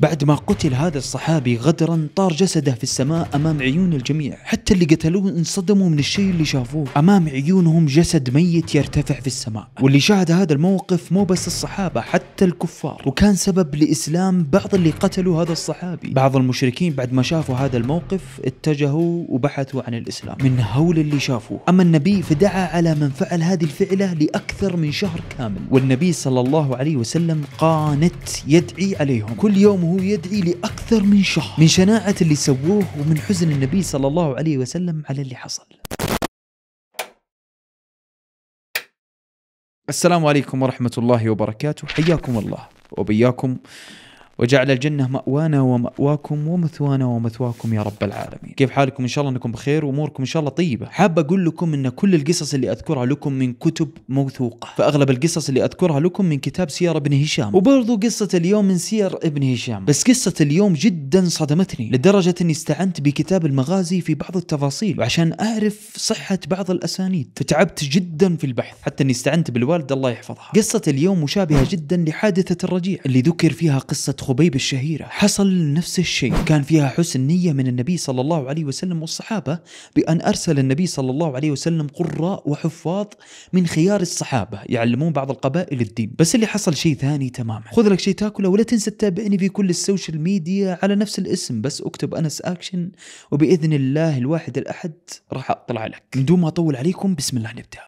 بعد ما قتل هذا الصحابي غدرا طار جسده في السماء أمام عيون الجميع حتى اللي قتلوه انصدموا من الشيء اللي شافوه أمام عيونهم جسد ميت يرتفع في السماء واللي شاهد هذا الموقف مو بس الصحابة حتى الكفار وكان سبب لإسلام بعض اللي قتلوا هذا الصحابي بعض المشركين بعد ما شافوا هذا الموقف اتجهوا وبحثوا عن الإسلام من هول اللي شافوه أما النبي فدعا على من فعل هذه الفعلة لأكثر من شهر كامل والنبي صلى الله عليه وسلم قانت يدعي عليهم كل يوم وهو يدعي لأكثر من شهر من شناعة اللي سووه ومن حزن النبي صلى الله عليه وسلم على اللي حصل السلام عليكم ورحمة الله وبركاته حياكم الله وبياكم وجعل الجنة مأوانا ومأواكم ومثوانا ومثواكم يا رب العالمين كيف حالكم إن شاء الله أنكم بخير وأموركم إن شاء الله طيبة حاب أقول لكم أن كل القصص اللي أذكرها لكم من كتب موثوقة فأغلب القصص اللي أذكرها لكم من كتاب سير ابن هشام وبرضو قصة اليوم من سير ابن هشام بس قصة اليوم جدا صدمتني لدرجة أني استعنت بكتاب المغازي في بعض التفاصيل وعشان أعرف صحة بعض الأسانيد فتعبت جدا في البحث حتى أني استعنت بالوالد الله يحفظها قصة اليوم مشابهة جدا لحادثة الرجيع اللي ذكر فيها قصة خبيب الشهيرة حصل نفس الشيء كان فيها حسن نية من النبي صلى الله عليه وسلم والصحابة بأن أرسل النبي صلى الله عليه وسلم قراء وحفاظ من خيار الصحابة يعلمون بعض القبائل الدين بس اللي حصل شيء ثاني تماما خذ لك شيء تاكله ولا تنسى تتابعني في كل السوشيال ميديا على نفس الاسم بس اكتب أنس أكشن وبإذن الله الواحد الأحد راح أطلع لك من دون ما أطول عليكم بسم الله نبدأ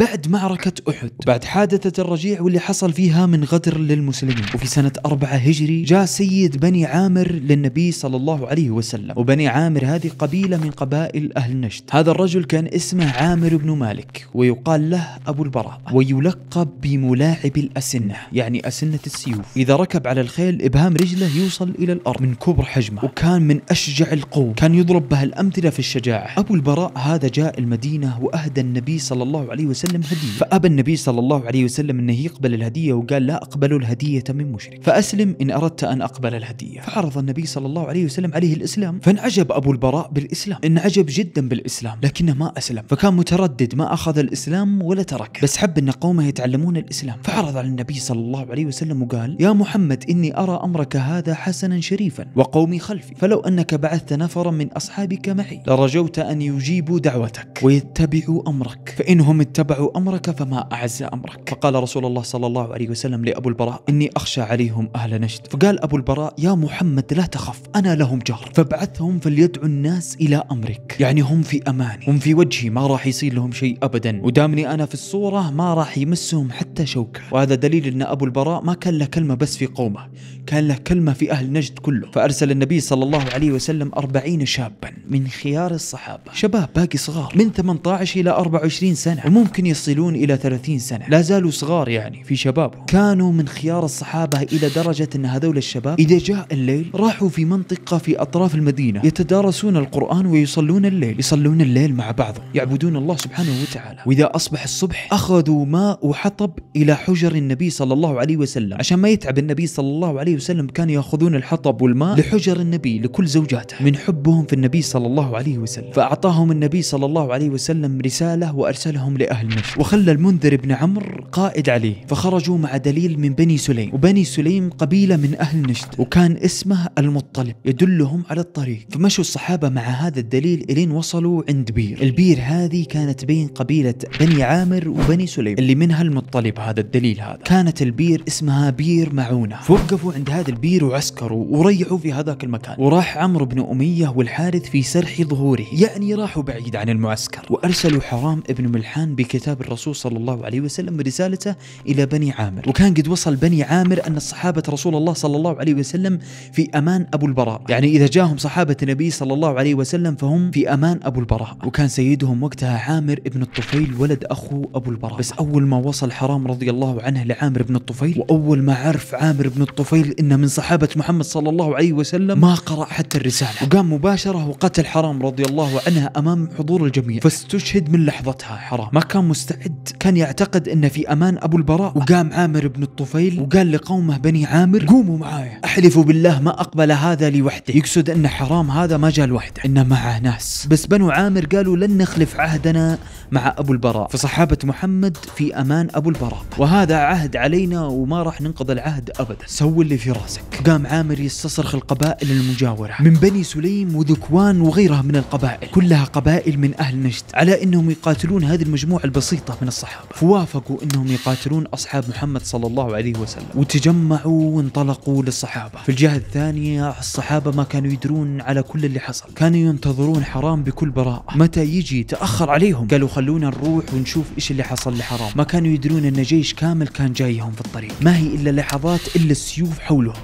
بعد معركة أحد بعد حادثة الرجيع واللي حصل فيها من غدر للمسلمين وفي سنة أربعة هجري جاء سيد بني عامر للنبي صلى الله عليه وسلم وبني عامر هذه قبيلة من قبائل أهل نجد هذا الرجل كان اسمه عامر بن مالك ويقال له أبو البراء ويلقب بملاعب الأسنة يعني أسنة السيوف إذا ركب على الخيل إبهام رجله يوصل إلى الأرض من كبر حجمه وكان من أشجع القوم كان يضرب به الأمثلة في الشجاعة أبو البراء هذا جاء المدينة وأهدى النبي صلى الله عليه وسلم وسلم هدية فأبى النبي صلى الله عليه وسلم أنه يقبل الهدية وقال لا أقبل الهدية من مشرك فأسلم إن أردت أن أقبل الهدية فعرض النبي صلى الله عليه وسلم عليه الإسلام فانعجب أبو البراء بالإسلام انعجب جدا بالإسلام لكنه ما أسلم فكان متردد ما أخذ الإسلام ولا تركه بس حب أن قومه يتعلمون الإسلام فعرض على النبي صلى الله عليه وسلم وقال يا محمد إني أرى أمرك هذا حسنا شريفا وقومي خلفي فلو أنك بعثت نفرا من أصحابك معي لرجوت أن يجيبوا دعوتك ويتبعوا أمرك فإنهم اتبعوا اتبعوا أمرك فما أعز أمرك فقال رسول الله صلى الله عليه وسلم لأبو البراء إني أخشى عليهم أهل نجد فقال أبو البراء يا محمد لا تخف أنا لهم جار فابعثهم فليدعوا الناس إلى أمرك يعني هم في امان هم في وجهي ما راح يصير لهم شيء أبدا ودامني أنا في الصورة ما راح يمسهم حتى شوكة وهذا دليل أن أبو البراء ما كان له كلمة بس في قومه كان له كلمة في أهل نجد كله فأرسل النبي صلى الله عليه وسلم أربعين شابا من خيار الصحابة شباب باقي صغار من 18 إلى 24 سنة وممكن يصلون إلى 30 سنة لا زالوا صغار يعني في شبابهم كانوا من خيار الصحابة إلى درجة أن هذول الشباب إذا جاء الليل راحوا في منطقة في أطراف المدينة يتدارسون القرآن ويصلون الليل يصلون الليل مع بعضهم يعبدون الله سبحانه وتعالى وإذا أصبح الصبح أخذوا ماء وحطب إلى حجر النبي صلى الله عليه وسلم عشان ما يتعب النبي صلى الله عليه وسلم كانوا يأخذون الحطب والماء لحجر النبي لكل زوجاته من حبهم في النبي صلى الله عليه وسلم فأعطاهم النبي صلى الله عليه وسلم رسالة وأرسلهم لأهل وخلى المنذر بن عمرو قائد عليه فخرجوا مع دليل من بني سليم وبني سليم قبيلة من أهل نجد وكان اسمه المطلب يدلهم على الطريق فمشوا الصحابة مع هذا الدليل إلين وصلوا عند بير البير هذه كانت بين قبيلة بني عامر وبني سليم اللي منها المطلب هذا الدليل هذا كانت البير اسمها بير معونة فوقفوا عند هذا البير وعسكروا وريحوا في هذاك المكان وراح عمرو بن أمية والحارث في سرح ظهوره يعني راحوا بعيد عن المعسكر وأرسلوا حرام ابن ملحان بك كتاب الرسول صلى الله عليه وسلم برسالته إلى بني عامر وكان قد وصل بني عامر أن الصحابة رسول الله صلى الله عليه وسلم في أمان أبو البراء يعني إذا جاهم صحابة النبي صلى الله عليه وسلم فهم في أمان أبو البراء وكان سيدهم وقتها عامر ابن الطفيل ولد أخو أبو البراء بس أول ما وصل حرام رضي الله عنه لعامر بن الطفيل وأول ما عرف عامر بن الطفيل إنه من صحابة محمد صلى الله عليه وسلم ما قرأ حتى الرسالة وقام مباشرة وقتل حرام رضي الله عنه أمام حضور الجميع فاستشهد من لحظتها حرام ما كان مستعد كان يعتقد أنه في أمان أبو البراء وقام عامر بن الطفيل وقال لقومه بني عامر قوموا معايا أحلف بالله ما أقبل هذا لوحده يقصد أن حرام هذا ما جاء لوحده إنه معه ناس بس بنو عامر قالوا لن نخلف عهدنا مع أبو البراء فصحابة محمد في أمان أبو البراء وهذا عهد علينا وما راح ننقض العهد أبدا سوي اللي في راسك قام عامر يستصرخ القبائل المجاورة من بني سليم وذكوان وغيرها من القبائل كلها قبائل من أهل نجد على أنهم يقاتلون هذه المجموعة بسيطة من الصحابة فوافقوا أنهم يقاتلون أصحاب محمد صلى الله عليه وسلم وتجمعوا وانطلقوا للصحابة في الجهة الثانية الصحابة ما كانوا يدرون على كل اللي حصل كانوا ينتظرون حرام بكل براءة متى يجي تأخر عليهم قالوا خلونا نروح ونشوف إيش اللي حصل لحرام ما كانوا يدرون أن جيش كامل كان جايهم في الطريق ما هي إلا لحظات إلا السيوف حولهم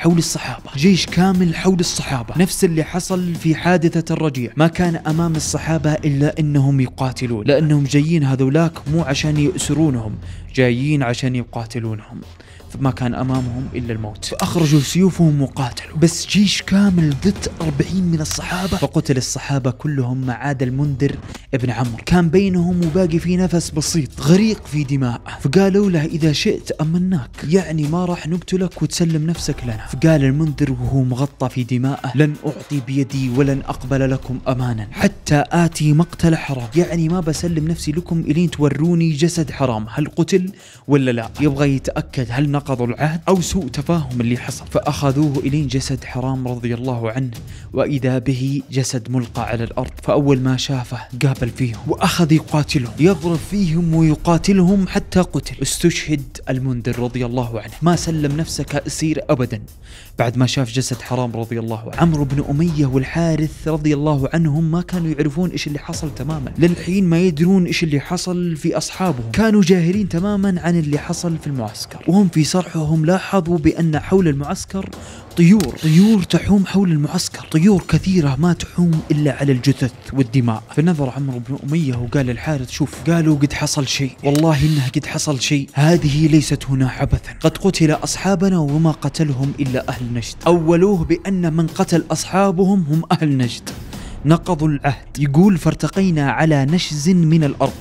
حول الصحابة جيش كامل حول الصحابة نفس اللي حصل في حادثة الرجيع ما كان أمام الصحابة إلا أنهم يقاتلون لأنهم جايين هذولاك مو عشان يأسرونهم جايين عشان يقاتلونهم فما كان أمامهم إلا الموت فأخرجوا سيوفهم وقاتلوا بس جيش كامل ضد أربعين من الصحابة فقتل الصحابة كلهم ما عاد المنذر ابن عمرو كان بينهم وباقي في نفس بسيط غريق في دماء فقالوا له إذا شئت أمناك يعني ما راح نقتلك وتسلم نفسك لنا فقال المنذر وهو مغطى في دماء لن أعطي بيدي ولن أقبل لكم أمانا حتى آتي مقتل حرام يعني ما بسلم نفسي لكم إلين توروني جسد حرام هل قتل ولا لا يبغى يتأكد هل نقضوا العهد أو سوء تفاهم اللي حصل فأخذوه إلين جسد حرام رضي الله عنه وإذا به جسد ملقى على الأرض فأول ما شافه قابل فيهم وأخذ يقاتلهم يضرب فيهم ويقاتلهم حتى قتل استشهد المنذر رضي الله عنه ما سلم نفسك أسير أبدا بعد ما شاف جسد حرام رضي الله عنه عمرو بن أمية والحارث رضي الله عنهم ما كانوا يعرفون إيش اللي حصل تماما للحين ما يدرون إيش اللي حصل في أصحابهم كانوا جاهلين تماما عن اللي حصل في المعسكر وهم في صرحهم لاحظوا بأن حول المعسكر طيور طيور تحوم حول المعسكر طيور كثيرة ما تحوم إلا على الجثث والدماء فنظر عمرو بن أمية وقال الحارث شوف قالوا قد حصل شيء والله إنه قد حصل شيء هذه ليست هنا عبثا قد قتل أصحابنا وما قتلهم إلا أهل نجد أولوه بأن من قتل أصحابهم هم أهل نجد نقضوا العهد يقول فارتقينا على نشز من الأرض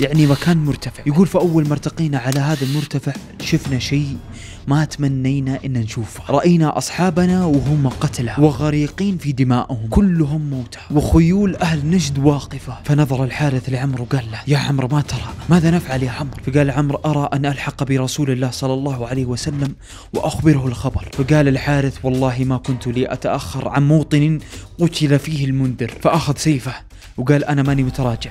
يعني مكان مرتفع يقول فأول ما ارتقينا على هذا المرتفع شفنا شيء ما تمنينا ان نشوفها راينا اصحابنا وهم قتلى وغريقين في دمائهم كلهم موتى وخيول اهل نجد واقفه فنظر الحارث لعمرو قال له يا عمرو ما ترى ماذا نفعل يا عمرو فقال عمرو ارى ان الحق برسول الله صلى الله عليه وسلم واخبره الخبر فقال الحارث والله ما كنت لي اتاخر عن موطن قتل فيه المنذر فاخذ سيفه وقال انا ماني متراجع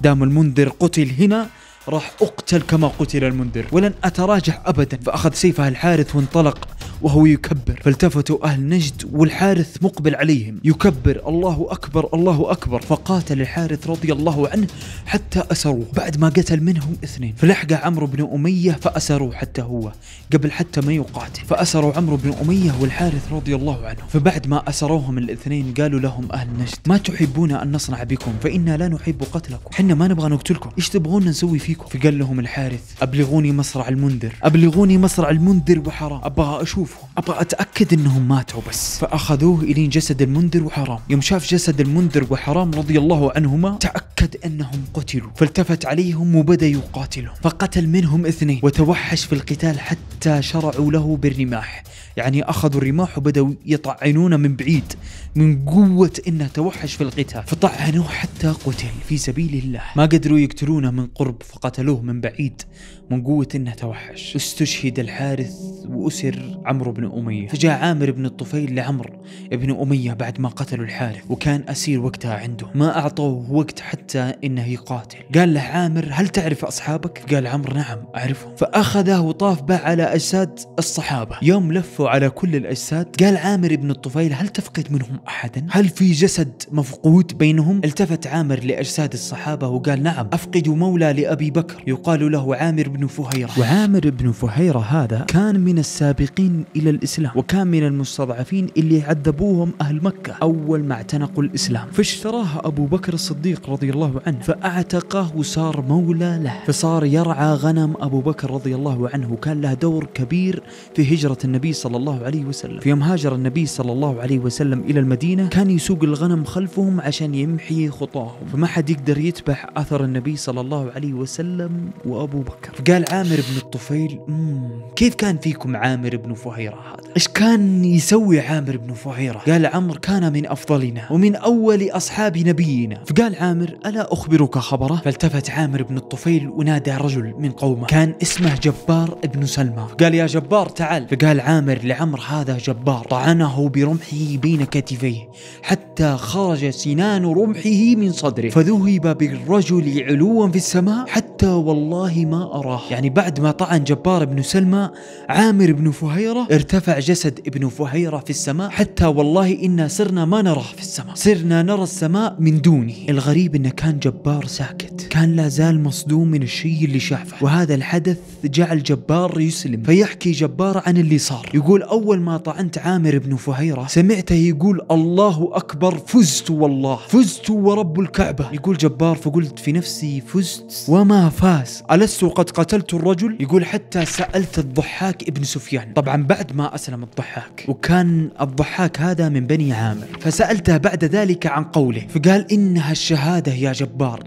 دام المنذر قتل هنا راح أقتل كما قتل المنذر ولن أتراجع أبدا فأخذ سيفه الحارث وانطلق وهو يكبر فالتفتوا أهل نجد والحارث مقبل عليهم يكبر الله أكبر الله أكبر فقاتل الحارث رضي الله عنه حتى أسروه بعد ما قتل منهم اثنين فلحق عمرو بن أمية فأسروه حتى هو قبل حتى ما يقاتل فأسروا عمرو بن أمية والحارث رضي الله عنه فبعد ما أسروهم الاثنين قالوا لهم أهل نجد ما تحبون أن نصنع بكم فإنا لا نحب قتلكم حنا ما نبغى نقتلكم إيش تبغون نسوي فيكم فيكم فقال لهم الحارث أبلغوني مصرع المنذر أبلغوني مصرع المنذر وحرام أبغى أشوفهم أبغى أتأكد أنهم ماتوا بس فأخذوه إلين جسد المنذر وحرام يوم شاف جسد المنذر وحرام رضي الله عنهما تأكد أنهم قتلوا فالتفت عليهم وبدأ يقاتلهم فقتل منهم اثنين وتوحش في القتال حتى شرعوا له بالرماح يعني أخذوا الرماح وبدأوا يطعنون من بعيد من قوة إنه توحش في القتال فطعنوه حتى قتل في سبيل الله ما قدروا يقتلونه من قرب فقط قتلوه من بعيد من قوة انه توحش استشهد الحارث وأسر عمرو بن أمية فجاء عامر بن الطفيل لعمر بن أمية بعد ما قتلوا الحارث وكان أسير وقتها عنده ما أعطوه وقت حتى إنه يقاتل قال له عامر هل تعرف أصحابك؟ قال عمرو نعم أعرفهم فأخذه وطاف به على أجساد الصحابة يوم لفوا على كل الأجساد قال عامر بن الطفيل هل تفقد منهم أحدا؟ هل في جسد مفقود بينهم؟ التفت عامر لأجساد الصحابة وقال نعم أفقد مولى لأبي بكر يقال له عامر بن فهيرة وعامر بن فهيرة هذا كان من السابقين إلى الإسلام وكان من المستضعفين اللي عذبوهم أهل مكة أول ما اعتنقوا الإسلام فاشتراه أبو بكر الصديق رضي الله عنه فأعتقه وصار مولى له فصار يرعى غنم أبو بكر رضي الله عنه وكان له دور كبير في هجرة النبي صلى الله عليه وسلم في يوم هاجر النبي صلى الله عليه وسلم إلى المدينة كان يسوق الغنم خلفهم عشان يمحي خطاهم فما حد يقدر يتبع أثر النبي صلى الله عليه وسلم وسلم وأبو بكر قال عامر بن الطفيل أمم، كيف كان فيكم عامر بن فهيرة هذا إيش كان يسوي عامر بن فهيرة قال عمرو كان من أفضلنا ومن أول أصحاب نبينا فقال عامر ألا أخبرك خبره فالتفت عامر بن الطفيل ونادى رجل من قومه كان اسمه جبار بن سلمى قال يا جبار تعال فقال عامر لعمر هذا جبار طعنه برمحه بين كتفيه حتى خرج سنان رمحه من صدره فذهب بالرجل علوا في السماء حتى حتى والله ما أراه يعني بعد ما طعن جبار بن سلمى عامر بن فهيرة ارتفع جسد ابن فهيرة في السماء حتى والله إنا صرنا ما نراه في السماء صرنا نرى السماء من دونه الغريب أنه كان جبار ساكت كان لا زال مصدوم من الشيء اللي شافه وهذا الحدث جعل جبار يسلم فيحكي جبار عن اللي صار يقول أول ما طعنت عامر بن فهيرة سمعته يقول الله أكبر فزت والله فزت ورب الكعبة يقول جبار فقلت في نفسي فزت وما فاس فاز ألست قد قتلت الرجل يقول حتى سألت الضحاك ابن سفيان طبعا بعد ما أسلم الضحاك وكان الضحاك هذا من بني عامر فسألته بعد ذلك عن قوله فقال إنها الشهادة يا جبار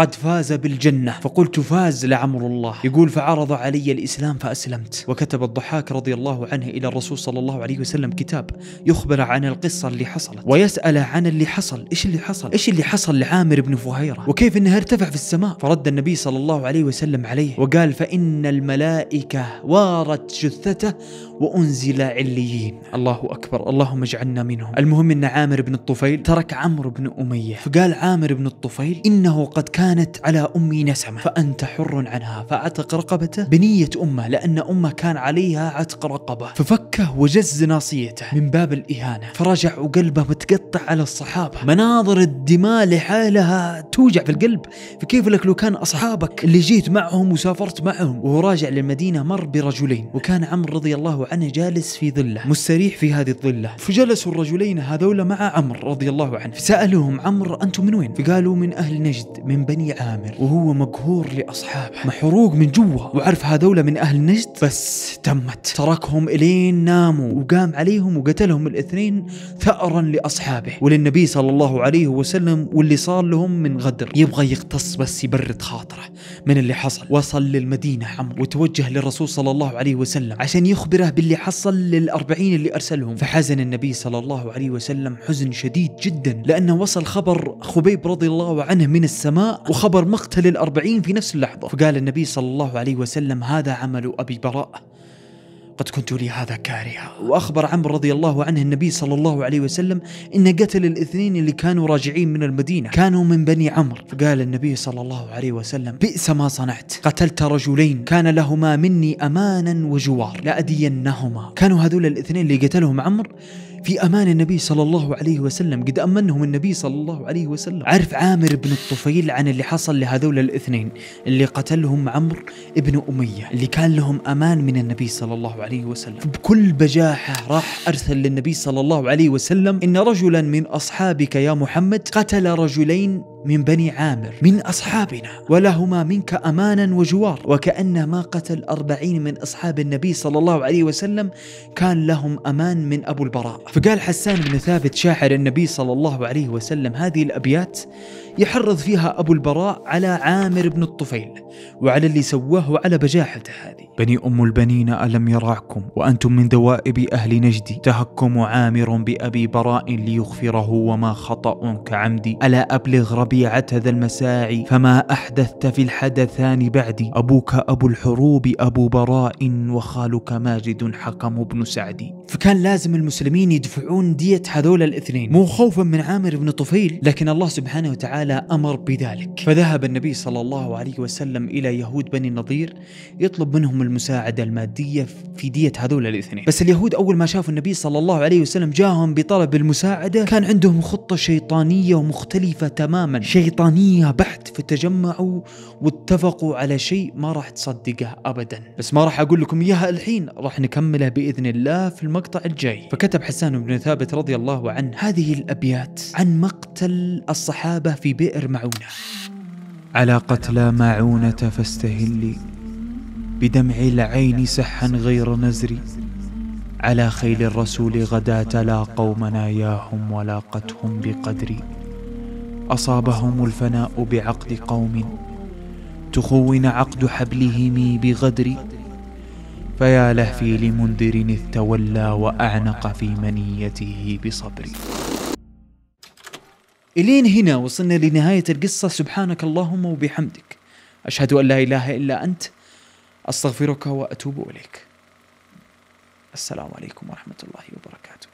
قد فاز بالجنة فقلت فاز لعمر الله يقول فعرض علي الإسلام فأسلمت وكتب الضحاك رضي الله عنه إلى الرسول صلى الله عليه وسلم كتاب يخبر عن القصة اللي حصلت ويسأل عن اللي حصل إيش اللي حصل إيش اللي حصل لعامر بن فهيرة وكيف أنها ارتفع في السماء فرد النبي صلى الله عليه وسلم عليه وقال فإن الملائكة وارت جثته وأنزل عليين الله أكبر اللهم اجعلنا منهم المهم أن عامر بن الطفيل ترك عمرو بن أمية فقال عامر بن الطفيل إنه قد كان كانت على أمي نسمة فأنت حر عنها فعتق رقبته بنية أمه لأن أمه كان عليها عتق رقبة ففكه وجز ناصيته من باب الإهانة فرجع وقلبه متقطع على الصحابة مناظر الدماء لحالها توجع في القلب فكيف لك لو كان أصحابك اللي جيت معهم وسافرت معهم وهو راجع للمدينة مر برجلين وكان عمرو رضي الله عنه جالس في ظلة مستريح في هذه الظلة فجلسوا الرجلين هذول مع عمرو رضي الله عنه فسألهم عمرو أنتم من وين فقالوا من أهل نجد من بني عامر وهو مقهور لأصحابه محروق من جوا وعرف هذولا من أهل نجد بس تمت تركهم إلين ناموا وقام عليهم وقتلهم الاثنين ثأرا لأصحابه وللنبي صلى الله عليه وسلم واللي صار لهم من غدر يبغى يقتص بس يبرد خاطره من اللي حصل وصل للمدينة عمرو وتوجه للرسول صلى الله عليه وسلم عشان يخبره باللي حصل للأربعين اللي أرسلهم فحزن النبي صلى الله عليه وسلم حزن شديد جدا لأنه وصل خبر خبيب رضي الله عنه من السماء وخبر مقتل الأربعين في نفس اللحظة فقال النبي صلى الله عليه وسلم هذا عمل أبي براء قد كنت لهذا كارها وأخبر عمرو رضي الله عنه النبي صلى الله عليه وسلم إن قتل الاثنين اللي كانوا راجعين من المدينة كانوا من بني عمرو فقال النبي صلى الله عليه وسلم بئس ما صنعت قتلت رجلين كان لهما مني أمانا وجوار لأدينهما كانوا هذول الاثنين اللي قتلهم عمرو في أمان النبي صلى الله عليه وسلم قد أمنهم النبي صلى الله عليه وسلم عرف عامر بن الطفيل عن اللي حصل لهذول الاثنين اللي قتلهم عمرو بن أمية اللي كان لهم أمان من النبي صلى الله عليه وسلم بكل بجاحة راح أرسل للنبي صلى الله عليه وسلم إن رجلا من أصحابك يا محمد قتل رجلين من بني عامر من أصحابنا ولهما منك أمانا وجوار وكأن ما قتل أربعين من أصحاب النبي صلى الله عليه وسلم كان لهم أمان من أبو البراء فقال حسان بن ثابت شاعر النبي صلى الله عليه وسلم هذه الأبيات يحرض فيها أبو البراء على عامر بن الطفيل وعلى اللي سواه وعلى بجاحته هذه بني أم البنين ألم يرعكم وأنتم من دوائب أهل نجدي تهكم عامر بأبي براء ليغفره وما خطأ كعمدي ألا أبلغ ربيعة ذا المساعي فما أحدثت في الحدثان بعدي أبوك أبو الحروب أبو براء وخالك ماجد حكم بن سعدي فكان لازم المسلمين يدفعون دية هذول الاثنين مو خوفا من عامر بن طفيل لكن الله سبحانه وتعالى تعالى امر بذلك فذهب النبي صلى الله عليه وسلم الى يهود بني النضير يطلب منهم المساعده الماديه في ديه هذول الاثنين بس اليهود اول ما شافوا النبي صلى الله عليه وسلم جاهم بطلب المساعده كان عندهم خطه شيطانيه ومختلفه تماما شيطانيه بحت فتجمعوا واتفقوا على شيء ما راح تصدقه ابدا بس ما راح اقول لكم اياها الحين راح نكمله باذن الله في المقطع الجاي فكتب حسان بن ثابت رضي الله عنه هذه الابيات عن مقتل الصحابه في في بئر معونة على قتلى معونة فاستهلي بدمع العين سحا غير نزري على خيل الرسول غدا تلا قومنا ياهم ولاقتهم بقدري أصابهم الفناء بعقد قوم تخون عقد حبلهم بغدري فيا لهفي لمنذر اذ تولى وأعنق في منيته بصبري الين هنا وصلنا لنهايه القصه سبحانك اللهم وبحمدك اشهد ان لا اله الا انت استغفرك واتوب اليك السلام عليكم ورحمه الله وبركاته